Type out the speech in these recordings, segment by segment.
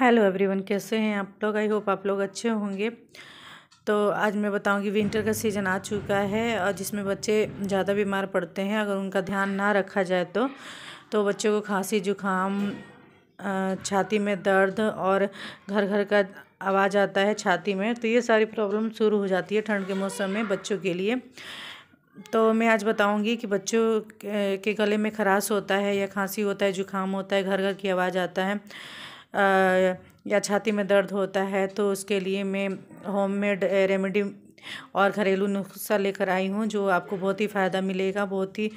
hello everyone कैसे हैं आप लोग आई होप आप लोग अच्छे होंगे तो आज मैं बताऊंगी विंटर का सीज़न आ चुका है और जिसमें बच्चे ज़्यादा बीमार पड़ते हैं अगर उनका ध्यान ना रखा जाए तो तो बच्चों को खांसी जुकाम छाती में दर्द और घर घर का आवाज़ आता है छाती में तो ये सारी प्रॉब्लम शुरू हो जाती है ठंड के मौसम में बच्चों के लिए तो मैं आज बताऊंगी कि बच्चों के गले में खराश होता है या खांसी होता है जुकाम होता है घर घर की आवाज़ आता है या छाती में दर्द होता है तो उसके लिए मैं होममेड रेमेडी और घरेलू नुस्खा लेकर आई हूँ जो आपको बहुत ही फ़ायदा मिलेगा बहुत ही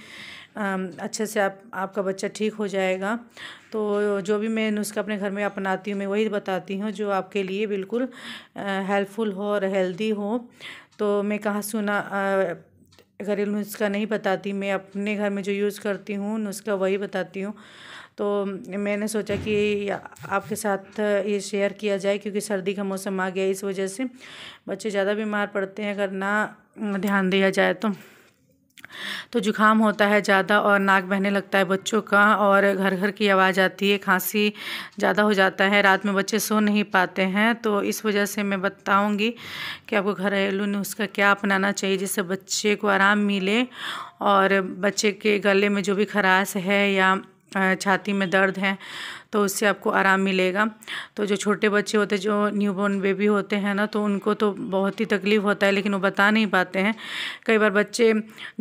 अच्छे से आप आपका बच्चा ठीक हो जाएगा तो जो भी मैं नुस्खा अपने घर में अपनाती हूँ मैं वही बताती हूँ जो आपके लिए बिल्कुल हेल्पफुल हो और हेल्दी हो तो मैं कहाँ सुना घरेलू नुस्खा नहीं बताती मैं अपने घर में जो यूज़ करती हूँ नुस्खा वही बताती हूँ तो मैंने सोचा कि आपके साथ ये शेयर किया जाए क्योंकि सर्दी का मौसम आ गया इस वजह से बच्चे ज़्यादा बीमार पड़ते हैं अगर ना ध्यान दिया जाए तो तो जुकाम होता है ज़्यादा और नाक बहने लगता है बच्चों का और घर घर की आवाज़ आती है खांसी ज़्यादा हो जाता है रात में बच्चे सो नहीं पाते हैं तो इस वजह से मैं बताऊँगी कि आपको घरेलू नुस्खा क्या अपनाना चाहिए जिससे बच्चे को आराम मिले और बच्चे के गले में जो भी खराश है या छाती में दर्द है तो उससे आपको आराम मिलेगा तो जो छोटे बच्चे होते हैं जो न्यू बॉर्न बेबी होते हैं ना तो उनको तो बहुत ही तकलीफ़ होता है लेकिन वो बता नहीं पाते हैं कई बार बच्चे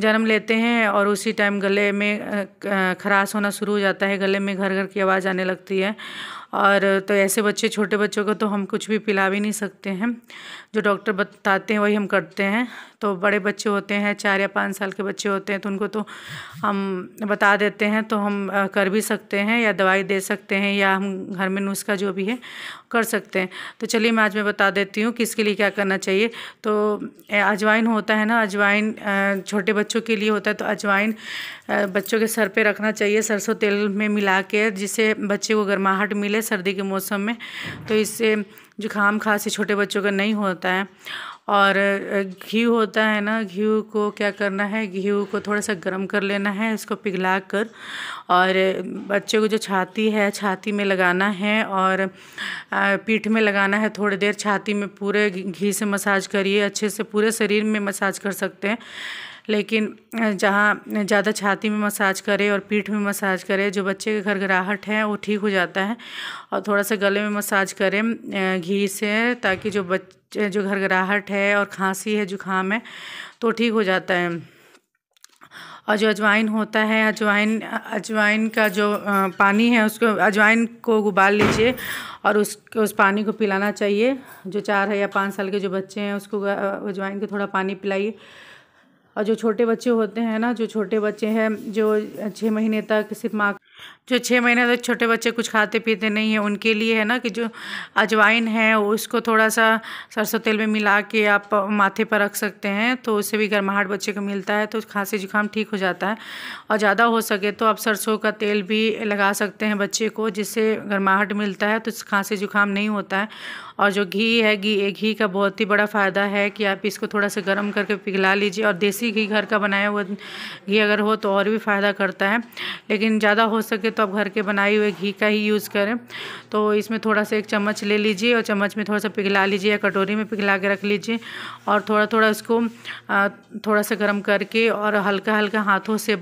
जन्म लेते हैं और उसी टाइम गले में खराश होना शुरू हो जाता है गले में घर घर की आवाज़ आने लगती है और तो ऐसे बच्चे छोटे बच्चों को तो हम कुछ भी पिला भी नहीं सकते हैं जो डॉक्टर बताते हैं वही हम करते हैं तो बड़े बच्चे होते हैं चार या पाँच साल के बच्चे होते हैं तो उनको तो हम बता देते हैं तो हम कर भी सकते हैं या दवाई दे सकते हैं हैं या हम घर में नुस्खा जो भी है कर सकते हैं तो चलिए मैं आज मैं बता देती हूँ कि इसके लिए क्या करना चाहिए तो अजवाइन होता है ना अजवाइन छोटे बच्चों के लिए होता है तो अजवाइन बच्चों के सर पे रखना चाहिए सरसों तेल में मिला के जिससे बच्चे को गर्माहट मिले सर्दी के मौसम में तो इससे जुकाम खांसी छोटे बच्चों का नहीं होता है और घी होता है ना घी को क्या करना है घी को थोड़ा सा गर्म कर लेना है इसको पिघला कर और बच्चे को जो छाती है छाती में लगाना है और पीठ में लगाना है थोड़ी देर छाती में पूरे घी से मसाज करिए अच्छे से पूरे शरीर में मसाज कर सकते हैं लेकिन जहाँ ज़्यादा छाती में मसाज करे और पीठ में मसाज करे जो बच्चे की घरघराहट है वो ठीक हो जाता है और थोड़ा सा गले में मसाज करें घी से ताकि जो बच्चे जो घरघराहट है और खांसी है जुकाम है तो ठीक हो जाता है और जो अजवाइन होता है अजवाइन अजवाइन का जो पानी है उसको अजवाइन को उबाल लीजिए और उस उस पानी को पिलाना चाहिए जो चार है या पाँच साल के जो बच्चे हैं उसको अजवाइन को थोड़ा पानी पिलाइए और जो छोटे बच्चे होते हैं ना जो छोटे बच्चे हैं जो छः महीने तक सिर्फ माँ जो छः महीने तक छोटे बच्चे कुछ खाते पीते नहीं हैं उनके लिए है ना कि जो अजवाइन है उसको थोड़ा सा सरसों तेल में मिला के आप माथे पर रख सकते हैं तो उससे भी गर्माहट बच्चे को मिलता है तो खांसी जुकाम ठीक हो जाता है और ज़्यादा हो सके तो आप सरसों का तेल भी लगा सकते हैं बच्चे को जिससे गर्माहट मिलता है तो खांसी जुकाम नहीं होता है और जो घी है घी घी का बहुत ही बड़ा फ़ायदा है कि आप इसको थोड़ा सा गर्म करके पिघला लीजिए और देसी घी घर का बनाया हुआ घी अगर हो तो और भी फ़ायदा करता है लेकिन ज़्यादा हो सके तो आप घर के बनाए हुए घी का ही यूज़ करें तो इसमें थोड़ा सा एक चम्मच ले लीजिए और चम्मच में थोड़ा सा पिघला लीजिए या कटोरी में पिघला के रख लीजिए और थोड़ा थोड़ा इसको थोड़ा सा गर्म करके और हल्का हल्का हाथों से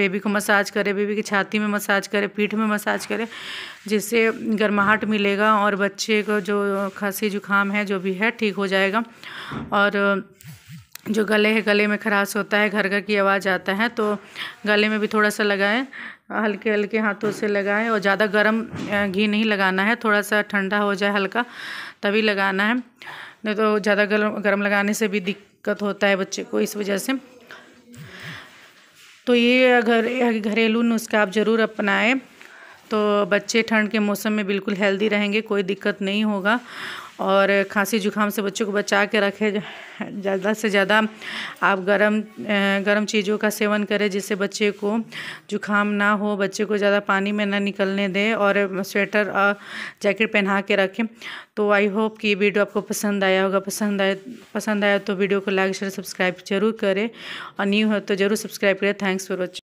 बेबी को मसाज करें बेबी की छाती में मसाज करें पीठ में मसाज करें जिससे गर्माहट मिलेगा और बच्चे को जो खांसी जुकाम है जो भी है ठीक हो जाएगा और जो गले है गले में खराश होता है घर घर की आवाज़ आता है तो गले में भी थोड़ा सा लगाएं हल्के हल्के हाथों से लगाएं और ज़्यादा गर्म घी नहीं लगाना है थोड़ा सा ठंडा हो जाए हल्का तभी लगाना है नहीं तो ज़्यादा गर्म गर्म लगाने से भी दिक्कत होता है बच्चे को इस वजह से तो ये घर घरेलू नुस्खा आप ज़रूर अपनाएं तो बच्चे ठंड के मौसम में बिल्कुल हेल्दी रहेंगे कोई दिक्कत नहीं होगा और खांसी जुकाम से बच्चों को बचा के रखें ज़्यादा से ज़्यादा आप गर्म गर्म चीज़ों का सेवन करें जिससे बच्चे को जुकाम ना हो बच्चे को ज़्यादा पानी में ना निकलने दें और स्वेटर और जैकेट पहना के रखें तो आई होप कि वीडियो आपको पसंद आया होगा पसंद आया पसंद आया तो वीडियो को लाइक शेयर सब्सक्राइब जरूर करें और न्यू हो तो ज़रूर सब्सक्राइब करें थैंक्स फॉर वॉचिंग